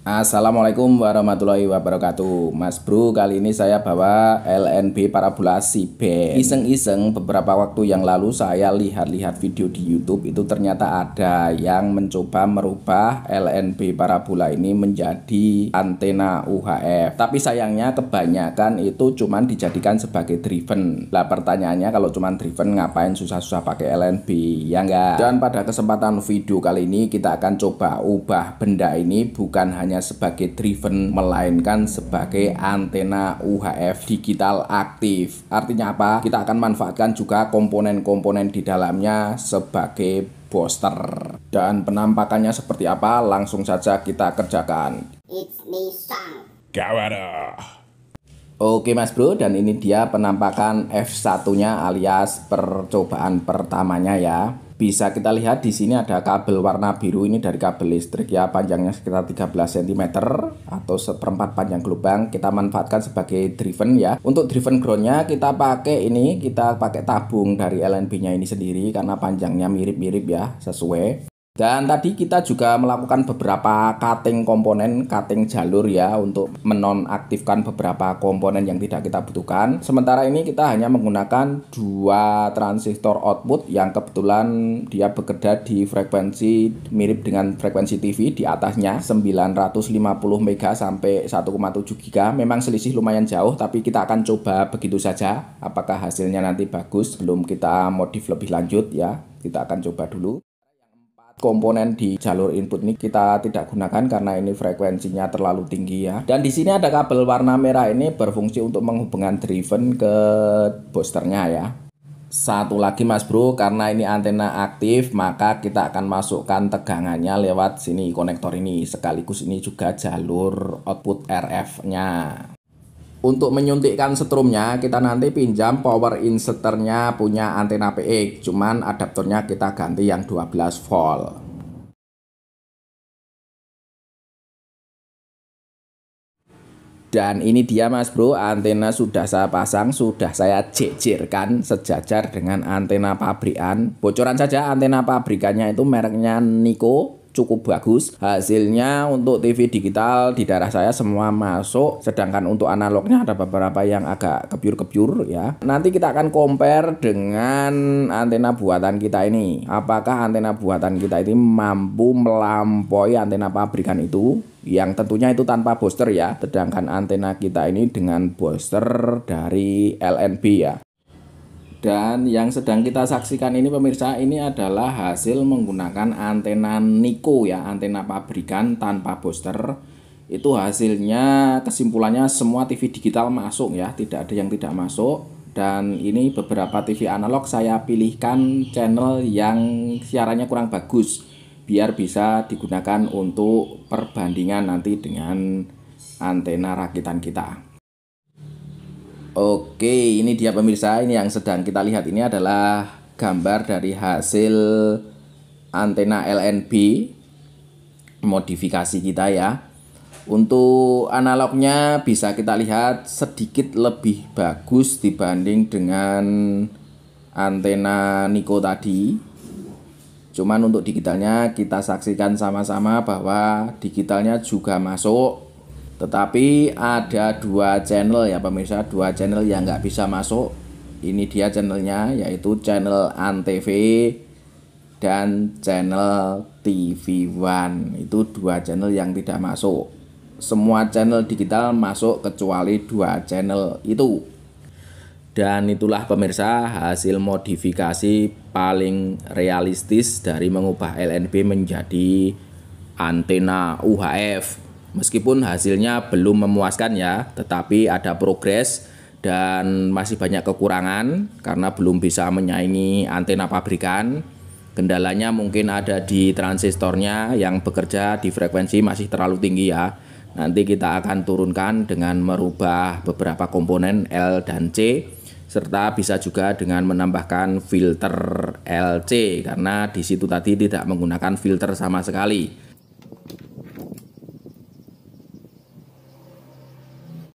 Assalamualaikum warahmatullahi wabarakatuh Mas Bro, kali ini saya bawa LNB parabola c Iseng-iseng beberapa waktu yang lalu saya lihat-lihat video di Youtube Itu ternyata ada yang mencoba merubah LNB parabola ini menjadi antena UHF Tapi sayangnya kebanyakan itu cuma dijadikan sebagai driven Lah pertanyaannya kalau cuma driven ngapain susah-susah pakai LNB, ya enggak? Dan pada kesempatan video kali ini kita akan coba ubah benda ini bukan hanya hanya sebagai driven melainkan sebagai antena UHF digital aktif. Artinya apa? Kita akan manfaatkan juga komponen-komponen di dalamnya sebagai booster. Dan penampakannya seperti apa? Langsung saja kita kerjakan. It's me, Oke mas bro dan ini dia penampakan F1 nya alias percobaan pertamanya ya bisa kita lihat di sini ada kabel warna biru ini dari kabel listrik ya panjangnya sekitar 13 cm atau seperempat panjang lubang kita manfaatkan sebagai driven ya untuk driven groundnya kita pakai ini kita pakai tabung dari LNB nya ini sendiri karena panjangnya mirip-mirip ya sesuai dan tadi kita juga melakukan beberapa cutting komponen, cutting jalur ya untuk menonaktifkan beberapa komponen yang tidak kita butuhkan. Sementara ini kita hanya menggunakan dua transistor output yang kebetulan dia bekerja di frekuensi mirip dengan frekuensi TV di atasnya 950 mega sampai 1,7 GHz. Memang selisih lumayan jauh tapi kita akan coba begitu saja apakah hasilnya nanti bagus belum kita modif lebih lanjut ya. Kita akan coba dulu komponen di jalur input ini kita tidak gunakan karena ini frekuensinya terlalu tinggi ya. Dan di sini ada kabel warna merah ini berfungsi untuk menghubungkan driven ke boosternya ya. Satu lagi Mas Bro, karena ini antena aktif, maka kita akan masukkan tegangannya lewat sini konektor ini. Sekaligus ini juga jalur output RF-nya untuk menyuntikkan setrumnya kita nanti pinjam power inserternya punya antena PX cuman adaptornya kita ganti yang 12 volt dan ini dia mas bro antena sudah saya pasang sudah saya jejerkan sejajar dengan antena pabrikan bocoran saja antena pabrikannya itu mereknya Niko cukup bagus hasilnya untuk TV digital di daerah saya semua masuk sedangkan untuk analognya ada beberapa yang agak kepiur-kepiur ya nanti kita akan compare dengan antena buatan kita ini apakah antena buatan kita ini mampu melampaui antena pabrikan itu yang tentunya itu tanpa booster ya sedangkan antena kita ini dengan booster dari LNB ya dan yang sedang kita saksikan ini pemirsa ini adalah hasil menggunakan antena Niko ya, antena pabrikan tanpa booster. Itu hasilnya kesimpulannya semua TV digital masuk ya, tidak ada yang tidak masuk. Dan ini beberapa TV analog saya pilihkan channel yang siarannya kurang bagus biar bisa digunakan untuk perbandingan nanti dengan antena rakitan kita. Oke, ini dia pemirsa. Ini yang sedang kita lihat ini adalah gambar dari hasil antena LNB modifikasi kita ya. Untuk analognya bisa kita lihat sedikit lebih bagus dibanding dengan antena Niko tadi. Cuman untuk digitalnya kita saksikan sama-sama bahwa digitalnya juga masuk tetapi ada dua channel ya pemirsa dua channel yang nggak bisa masuk ini dia channelnya yaitu channel antv dan channel TV One itu dua channel yang tidak masuk semua channel digital masuk kecuali dua channel itu dan itulah pemirsa hasil modifikasi paling realistis dari mengubah LNB menjadi antena UHF Meskipun hasilnya belum memuaskan ya, tetapi ada progres dan masih banyak kekurangan karena belum bisa menyaingi antena pabrikan. Kendalanya mungkin ada di transistornya yang bekerja di frekuensi masih terlalu tinggi ya. Nanti kita akan turunkan dengan merubah beberapa komponen L dan C serta bisa juga dengan menambahkan filter LC karena di situ tadi tidak menggunakan filter sama sekali.